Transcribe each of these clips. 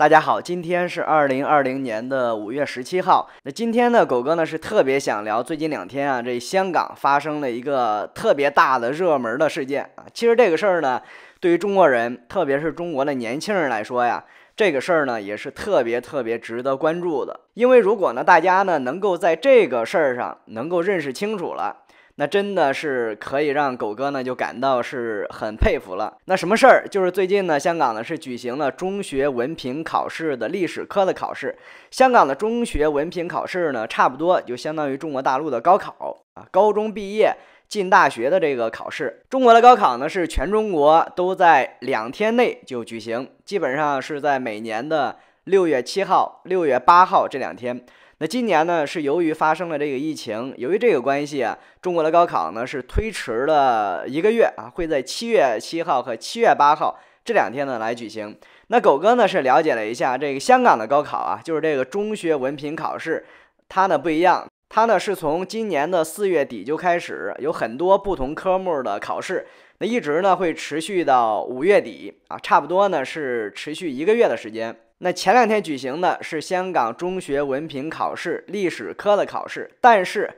大家好，今天是二零二零年的五月十七号。那今天呢，狗哥呢是特别想聊最近两天啊，这香港发生了一个特别大的热门的事件啊。其实这个事儿呢，对于中国人，特别是中国的年轻人来说呀，这个事儿呢也是特别特别值得关注的。因为如果呢大家呢能够在这个事儿上能够认识清楚了。那真的是可以让狗哥呢就感到是很佩服了。那什么事儿？就是最近呢，香港呢是举行了中学文凭考试的历史科的考试。香港的中学文凭考试呢，差不多就相当于中国大陆的高考啊，高中毕业进大学的这个考试。中国的高考呢，是全中国都在两天内就举行，基本上是在每年的六月七号、六月八号这两天。那今年呢，是由于发生了这个疫情，由于这个关系，啊，中国的高考呢是推迟了一个月啊，会在七月七号和七月八号这两天呢来举行。那狗哥呢是了解了一下这个香港的高考啊，就是这个中学文凭考试，它呢不一样，它呢是从今年的四月底就开始，有很多不同科目的考试，那一直呢会持续到五月底啊，差不多呢是持续一个月的时间。那前两天举行的是香港中学文凭考试历史科的考试，但是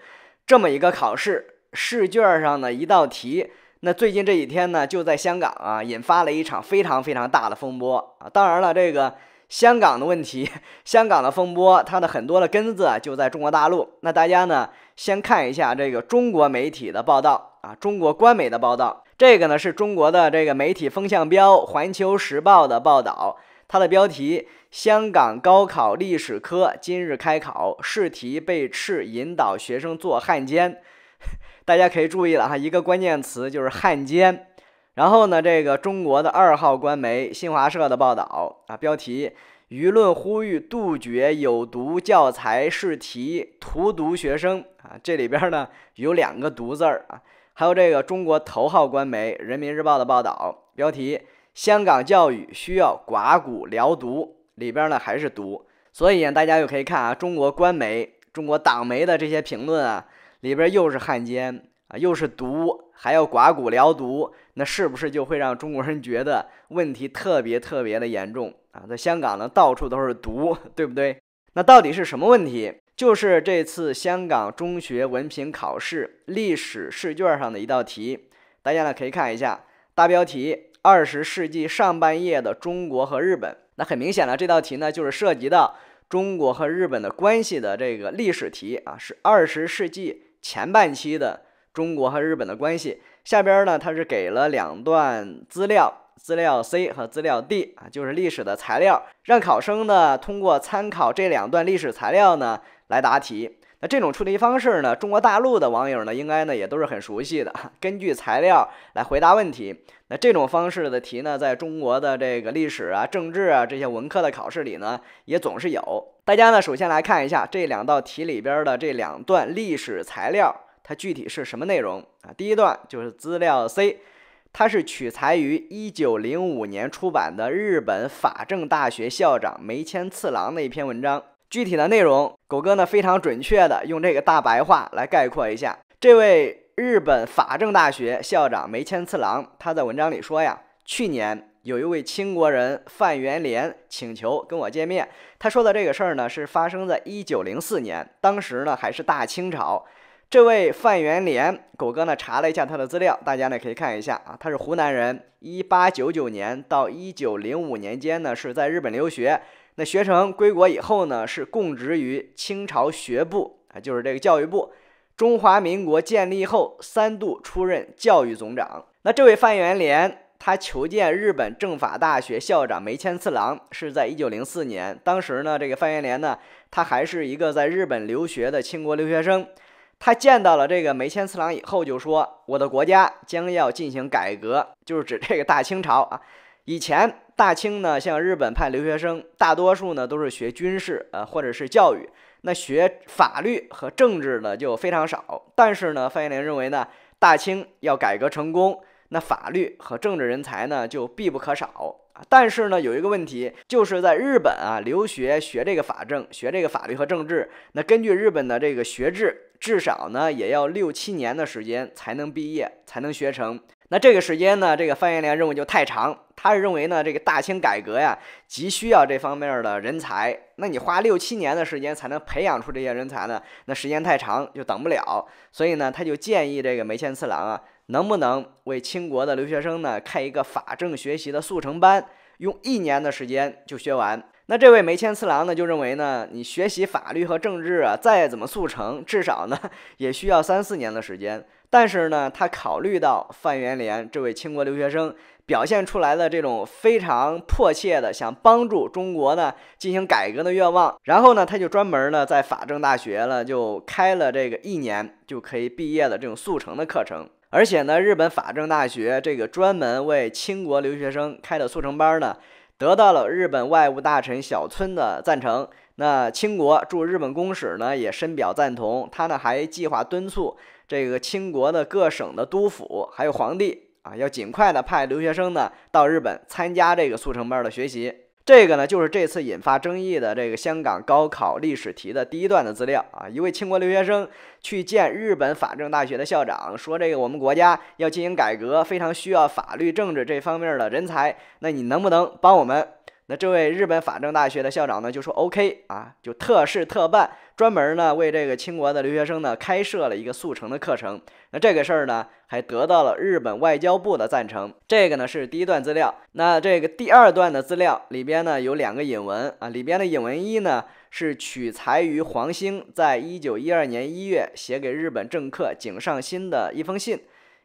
这么一个考试试卷上的一道题，那最近这几天呢，就在香港啊引发了一场非常非常大的风波啊。当然了，这个香港的问题，香港的风波，它的很多的根子就在中国大陆。那大家呢，先看一下这个中国媒体的报道啊，中国官媒的报道，这个呢是中国的这个媒体风向标《环球时报》的报道。它的标题：香港高考历史科今日开考，试题被斥引导学生做汉奸。大家可以注意了哈，一个关键词就是“汉奸”。然后呢，这个中国的二号官媒新华社的报道啊，标题：舆论呼吁杜绝有毒教材试题荼毒学生啊。这里边呢有两个“毒”字儿啊，还有这个中国头号官媒《人民日报》的报道标题。香港教育需要刮骨疗毒，里边呢还是毒，所以大家又可以看啊，中国官媒、中国党媒的这些评论啊，里边又是汉奸啊，又是毒，还要刮骨疗毒，那是不是就会让中国人觉得问题特别特别的严重啊？在香港呢，到处都是毒，对不对？那到底是什么问题？就是这次香港中学文凭考试历史试卷上的一道题，大家呢可以看一下大标题。二十世纪上半叶的中国和日本，那很明显了。这道题呢，就是涉及到中国和日本的关系的这个历史题啊，是二十世纪前半期的中国和日本的关系。下边呢，它是给了两段资料，资料 C 和资料 D 啊，就是历史的材料，让考生呢通过参考这两段历史材料呢来答题。那这种出题方式呢，中国大陆的网友呢，应该呢也都是很熟悉的。根据材料来回答问题，那这种方式的题呢，在中国的这个历史啊、政治啊这些文科的考试里呢，也总是有。大家呢，首先来看一下这两道题里边的这两段历史材料，它具体是什么内容啊？第一段就是资料 C，它是取材于1905年出版的日本法政大学校长梅谦次郎的一篇文章。具体的内容，狗哥呢非常准确的用这个大白话来概括一下。这位日本法政大学校长梅谦次郎，他在文章里说呀，去年有一位清国人范元莲请求跟我见面。他说的这个事儿呢，是发生在一九零四年，当时呢还是大清朝。这位范元莲，狗哥呢查了一下他的资料，大家呢可以看一下啊，他是湖南人，一八九九年到一九零五年间呢是在日本留学。那学成归国以后呢，是供职于清朝学部，啊，就是这个教育部。中华民国建立后，三度出任教育总长。那这位范元濂，他求见日本政法大学校长梅谦次郎，是在一九零四年。当时呢，这个范元濂呢，他还是一个在日本留学的清国留学生。他见到了这个梅谦次郎以后，就说：“我的国家将要进行改革，就是指这个大清朝啊。”以前大清呢，像日本派留学生，大多数呢都是学军事啊，或者是教育。那学法律和政治呢就非常少。但是呢，范延龄认为呢，大清要改革成功，那法律和政治人才呢就必不可少。但是呢，有一个问题，就是在日本啊留学学这个法政，学这个法律和政治。那根据日本的这个学制，至少呢也要六七年的时间才能毕业，才能学成。那这个时间呢，这个范延良认为就太长。他是认为呢，这个大清改革呀，急需要这方面的人才。那你花六七年的时间才能培养出这些人才呢？那时间太长就等不了。所以呢，他就建议这个梅县次郎啊，能不能为清国的留学生呢开一个法政学习的速成班，用一年的时间就学完。那这位梅谦次郎呢，就认为呢，你学习法律和政治啊，再怎么速成，至少呢也需要三四年的时间。但是呢，他考虑到范元莲这位清国留学生表现出来的这种非常迫切的想帮助中国呢进行改革的愿望，然后呢，他就专门呢在法政大学呢就开了这个一年就可以毕业的这种速成的课程。而且呢，日本法政大学这个专门为清国留学生开的速成班呢。得到了日本外务大臣小村的赞成，那清国驻日本公使呢也深表赞同。他呢还计划敦促这个清国的各省的督府，还有皇帝啊，要尽快的派留学生呢到日本参加这个速成班的学习。这个呢，就是这次引发争议的这个香港高考历史题的第一段的资料啊。一位清国留学生去见日本法政大学的校长，说：“这个我们国家要进行改革，非常需要法律政治这方面的人才，那你能不能帮我们？”那这位日本法政大学的校长呢，就说 OK 啊，就特事特办，专门呢为这个清国的留学生呢开设了一个速成的课程。那这个事儿呢，还得到了日本外交部的赞成。这个呢是第一段资料。那这个第二段的资料里边呢有两个引文啊，里边的引文一呢是取材于黄兴在一九一二年一月写给日本政客井上新的一封信，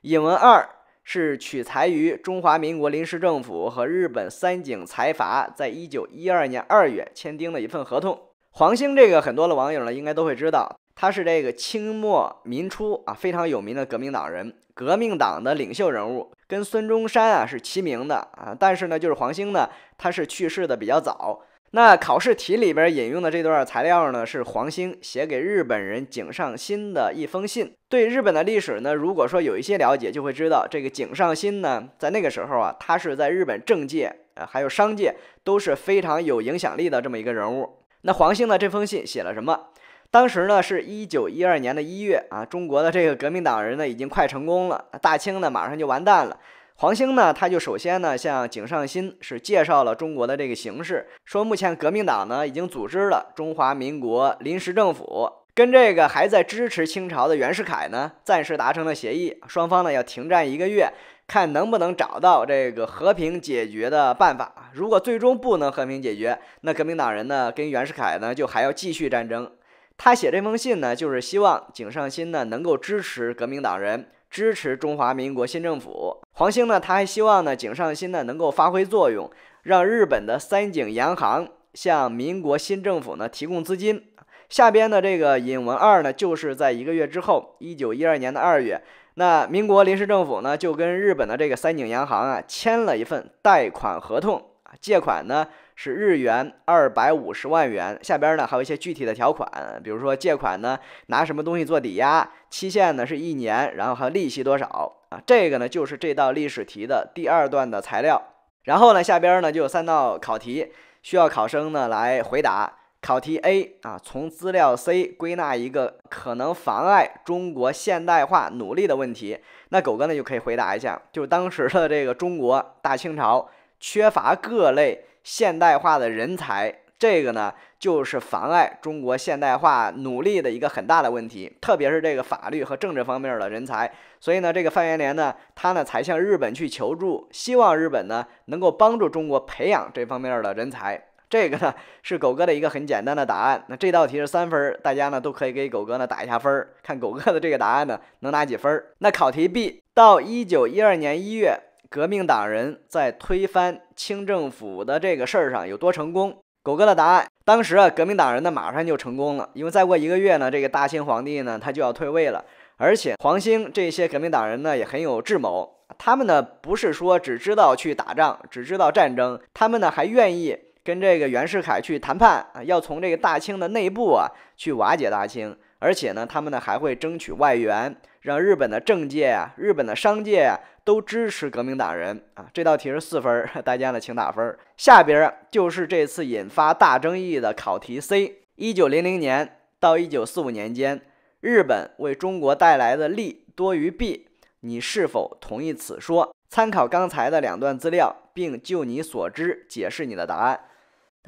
引文二。是取材于中华民国临时政府和日本三井财阀在一九一二年二月签订的一份合同。黄兴这个很多的网友呢，应该都会知道，他是这个清末民初啊非常有名的革命党人，革命党的领袖人物，跟孙中山啊是齐名的啊。但是呢，就是黄兴呢，他是去世的比较早。那考试题里边引用的这段材料呢，是黄兴写给日本人井上新的一封信。对日本的历史呢，如果说有一些了解，就会知道这个井上新呢，在那个时候啊，他是在日本政界啊，还有商界都是非常有影响力的这么一个人物。那黄兴呢，这封信写了什么？当时呢，是一九一二年的一月啊，中国的这个革命党人呢，已经快成功了，大清呢，马上就完蛋了。黄兴呢，他就首先呢，向井上新是介绍了中国的这个形势，说目前革命党呢已经组织了中华民国临时政府，跟这个还在支持清朝的袁世凯呢，暂时达成了协议，双方呢要停战一个月，看能不能找到这个和平解决的办法。如果最终不能和平解决，那革命党人呢跟袁世凯呢就还要继续战争。他写这封信呢，就是希望井上新呢能够支持革命党人。支持中华民国新政府，黄兴呢？他还希望呢井上新呢能够发挥作用，让日本的三井洋行向民国新政府呢提供资金。下边的这个引文二呢，就是在一个月之后，一九一二年的二月，那民国临时政府呢就跟日本的这个三井洋行啊签了一份贷款合同。借款呢是日元二百五十万元，下边呢还有一些具体的条款，比如说借款呢拿什么东西做抵押，期限呢是一年，然后还有利息多少啊？这个呢就是这道历史题的第二段的材料。然后呢下边呢就有三道考题需要考生呢来回答。考题 A 啊，从资料 C 归纳一个可能妨碍中国现代化努力的问题。那狗哥呢就可以回答一下，就是当时的这个中国大清朝。缺乏各类现代化的人才，这个呢就是妨碍中国现代化努力的一个很大的问题，特别是这个法律和政治方面的人才。所以呢，这个范元莲呢，他呢才向日本去求助，希望日本呢能够帮助中国培养这方面的人才。这个呢是狗哥的一个很简单的答案。那这道题是三分，大家呢都可以给狗哥呢打一下分儿，看狗哥的这个答案呢能拿几分儿。那考题 B 到一九一二年一月。革命党人在推翻清政府的这个事儿上有多成功？狗哥的答案：当时啊，革命党人呢马上就成功了，因为再过一个月呢，这个大清皇帝呢他就要退位了。而且黄兴这些革命党人呢也很有智谋，他们呢不是说只知道去打仗，只知道战争，他们呢还愿意跟这个袁世凯去谈判啊，要从这个大清的内部啊去瓦解大清。而且呢，他们呢还会争取外援，让日本的政界啊、日本的商界啊都支持革命党人啊。这道题是四分，大家呢请打分。下边就是这次引发大争议的考题 C：一九零零年到一九四五年间，日本为中国带来的利多于弊，你是否同意此说？参考刚才的两段资料，并就你所知解释你的答案。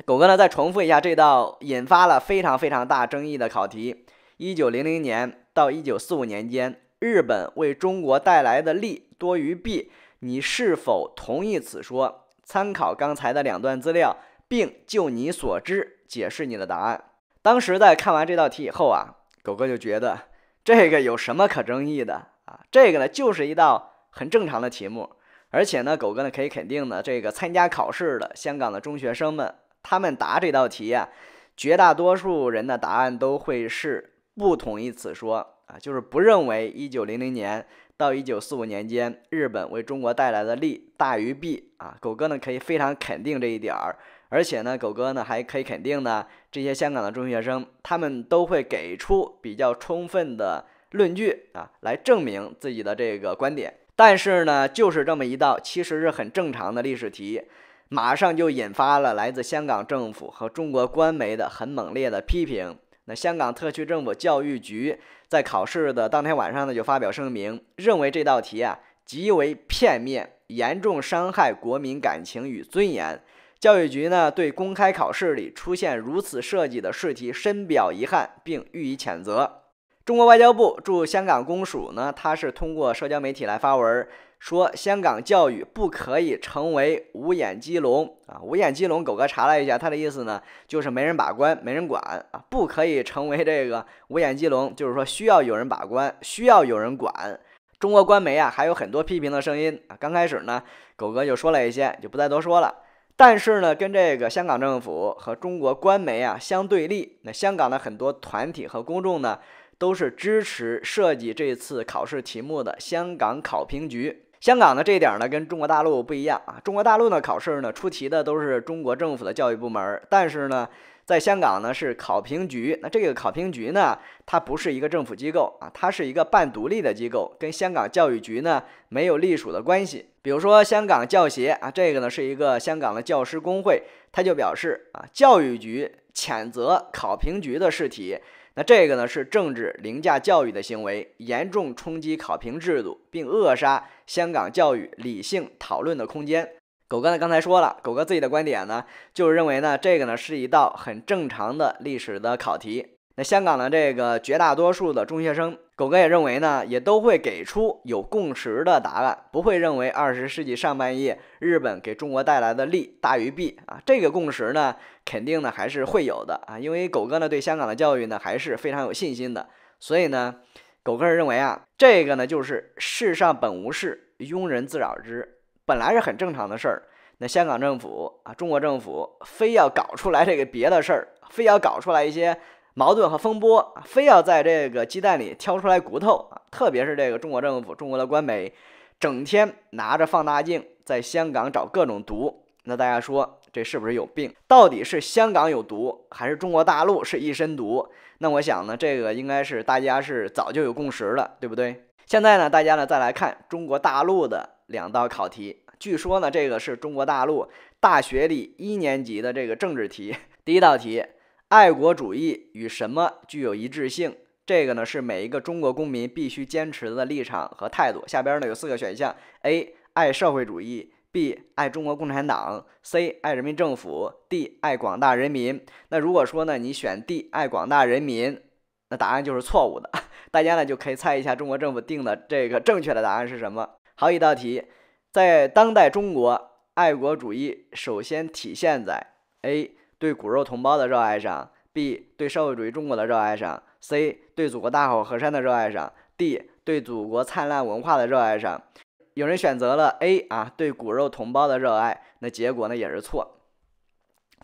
狗哥呢再重复一下这道引发了非常非常大争议的考题。一九零零年到一九四五年间，日本为中国带来的利多于弊，你是否同意此说？参考刚才的两段资料，并就你所知解释你的答案。当时在看完这道题以后啊，狗哥就觉得这个有什么可争议的啊？这个呢，就是一道很正常的题目，而且呢，狗哥呢可以肯定的，这个参加考试的香港的中学生们，他们答这道题呀，绝大多数人的答案都会是。不同意此说啊，就是不认为一九零零年到一九四五年间，日本为中国带来的利大于弊啊。狗哥呢可以非常肯定这一点儿，而且呢，狗哥呢还可以肯定呢，这些香港的中学生，他们都会给出比较充分的论据啊，来证明自己的这个观点。但是呢，就是这么一道其实是很正常的历史题，马上就引发了来自香港政府和中国官媒的很猛烈的批评。那香港特区政府教育局在考试的当天晚上呢，就发表声明，认为这道题啊极为片面，严重伤害国民感情与尊严。教育局呢对公开考试里出现如此设计的试题深表遗憾，并予以谴责。中国外交部驻香港公署呢，他是通过社交媒体来发文。说香港教育不可以成为五眼鸡龙啊！五眼鸡龙，狗哥查了一下，他的意思呢，就是没人把关，没人管啊，不可以成为这个五眼鸡龙，就是说需要有人把关，需要有人管。中国官媒啊，还有很多批评的声音啊。刚开始呢，狗哥就说了一些，就不再多说了。但是呢，跟这个香港政府和中国官媒啊相对立，那香港的很多团体和公众呢，都是支持设计这次考试题目的香港考评局。香港的这一点呢，跟中国大陆不一样啊。中国大陆呢考试呢，出题的都是中国政府的教育部门，但是呢，在香港呢是考评局。那这个考评局呢，它不是一个政府机构啊，它是一个半独立的机构，跟香港教育局呢没有隶属的关系。比如说，香港教协啊，这个呢是一个香港的教师工会，它就表示啊，教育局谴责考评局的试题。那这个呢是政治凌驾教育的行为，严重冲击考评制度，并扼杀香港教育理性讨论的空间。狗哥呢刚才说了，狗哥自己的观点呢就是认为呢这个呢是一道很正常的历史的考题。那香港的这个绝大多数的中学生，狗哥也认为呢，也都会给出有共识的答案，不会认为二十世纪上半叶日本给中国带来的利大于弊啊。这个共识呢，肯定呢还是会有的啊，因为狗哥呢对香港的教育呢还是非常有信心的，所以呢，狗哥认为啊，这个呢就是世上本无事，庸人自扰之，本来是很正常的事儿。那香港政府啊，中国政府非要搞出来这个别的事儿，非要搞出来一些。矛盾和风波，非要在这个鸡蛋里挑出来骨头啊！特别是这个中国政府、中国的官媒，整天拿着放大镜在香港找各种毒。那大家说这是不是有病？到底是香港有毒，还是中国大陆是一身毒？那我想呢，这个应该是大家是早就有共识了，对不对？现在呢，大家呢再来看中国大陆的两道考题。据说呢，这个是中国大陆大学里一年级的这个政治题。第一道题。爱国主义与什么具有一致性？这个呢是每一个中国公民必须坚持的立场和态度。下边呢有四个选项：A. 爱社会主义；B. 爱中国共产党；C. 爱人民政府；D. 爱广大人民。那如果说呢你选 D 爱广大人民，那答案就是错误的。大家呢就可以猜一下中国政府定的这个正确的答案是什么？好，一道题。在当代中国，爱国主义首先体现在 A。对骨肉同胞的热爱上，B 对社会主义中国的热爱上，C 对祖国大好河山的热爱上，D 对祖国灿烂文化的热爱上，有人选择了 A 啊，对骨肉同胞的热爱，那结果呢也是错。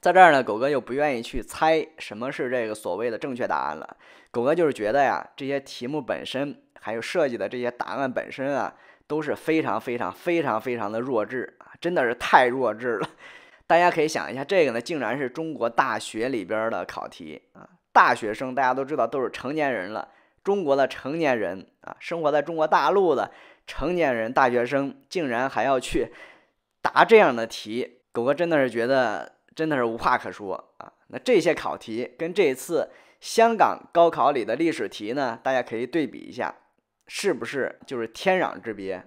在这儿呢，狗哥又不愿意去猜什么是这个所谓的正确答案了。狗哥就是觉得呀，这些题目本身还有设计的这些答案本身啊，都是非常非常非常非常的弱智，啊，真的是太弱智了。大家可以想一下，这个呢，竟然是中国大学里边的考题啊！大学生，大家都知道都是成年人了，中国的成年人啊，生活在中国大陆的成年人，大学生竟然还要去答这样的题，狗哥真的是觉得真的是无话可说啊！那这些考题跟这次香港高考里的历史题呢，大家可以对比一下，是不是就是天壤之别？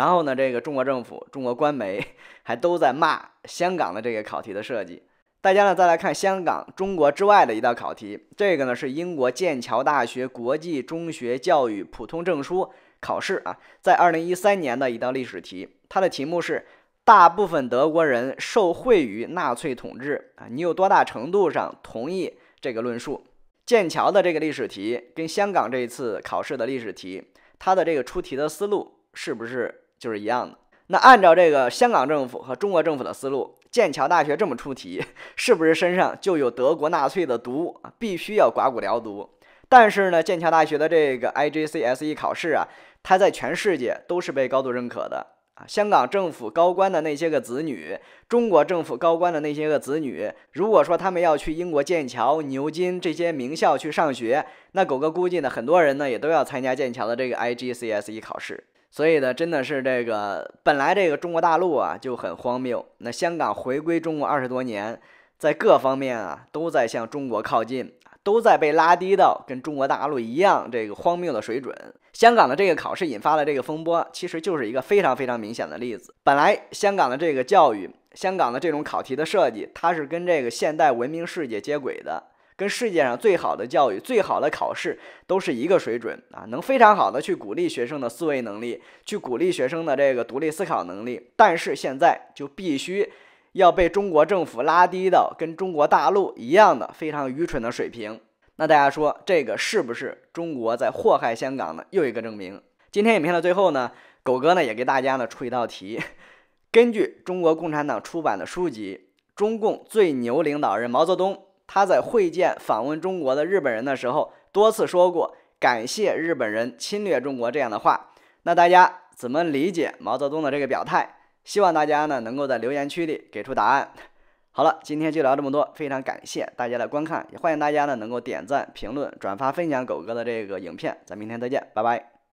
然后呢，这个中国政府、中国官媒 还都在骂香港的这个考题的设计。大家呢，再来看香港中国之外的一道考题，这个呢是英国剑桥大学国际中学教育普通证书考试啊，在二零一三年的一道历史题，它的题目是：大部分德国人受惠于纳粹统治啊，你有多大程度上同意这个论述？剑桥的这个历史题跟香港这一次考试的历史题，它的这个出题的思路是不是？就是一样的。那按照这个香港政府和中国政府的思路，剑桥大学这么出题，是不是身上就有德国纳粹的毒啊？必须要刮骨疗毒。但是呢，剑桥大学的这个 IGCSE 考试啊，它在全世界都是被高度认可的啊。香港政府高官的那些个子女，中国政府高官的那些个子女，如果说他们要去英国剑桥、牛津这些名校去上学，那狗哥估计呢，很多人呢也都要参加剑桥的这个 IGCSE 考试。所以呢，真的是这个本来这个中国大陆啊就很荒谬。那香港回归中国二十多年，在各方面啊都在向中国靠近，都在被拉低到跟中国大陆一样这个荒谬的水准。香港的这个考试引发了这个风波，其实就是一个非常非常明显的例子。本来香港的这个教育，香港的这种考题的设计，它是跟这个现代文明世界接轨的。跟世界上最好的教育、最好的考试都是一个水准啊，能非常好的去鼓励学生的思维能力，去鼓励学生的这个独立思考能力。但是现在就必须要被中国政府拉低到跟中国大陆一样的非常愚蠢的水平。那大家说，这个是不是中国在祸害香港的又一个证明？今天影片的最后呢，狗哥呢也给大家呢出一道题：根据中国共产党出版的书籍，中共最牛领导人毛泽东。他在会见访问中国的日本人的时候，多次说过“感谢日本人侵略中国”这样的话。那大家怎么理解毛泽东的这个表态？希望大家呢能够在留言区里给出答案。好了，今天就聊这么多，非常感谢大家的观看，也欢迎大家呢能够点赞、评论、转发、分享狗哥的这个影片。咱明天再见，拜拜。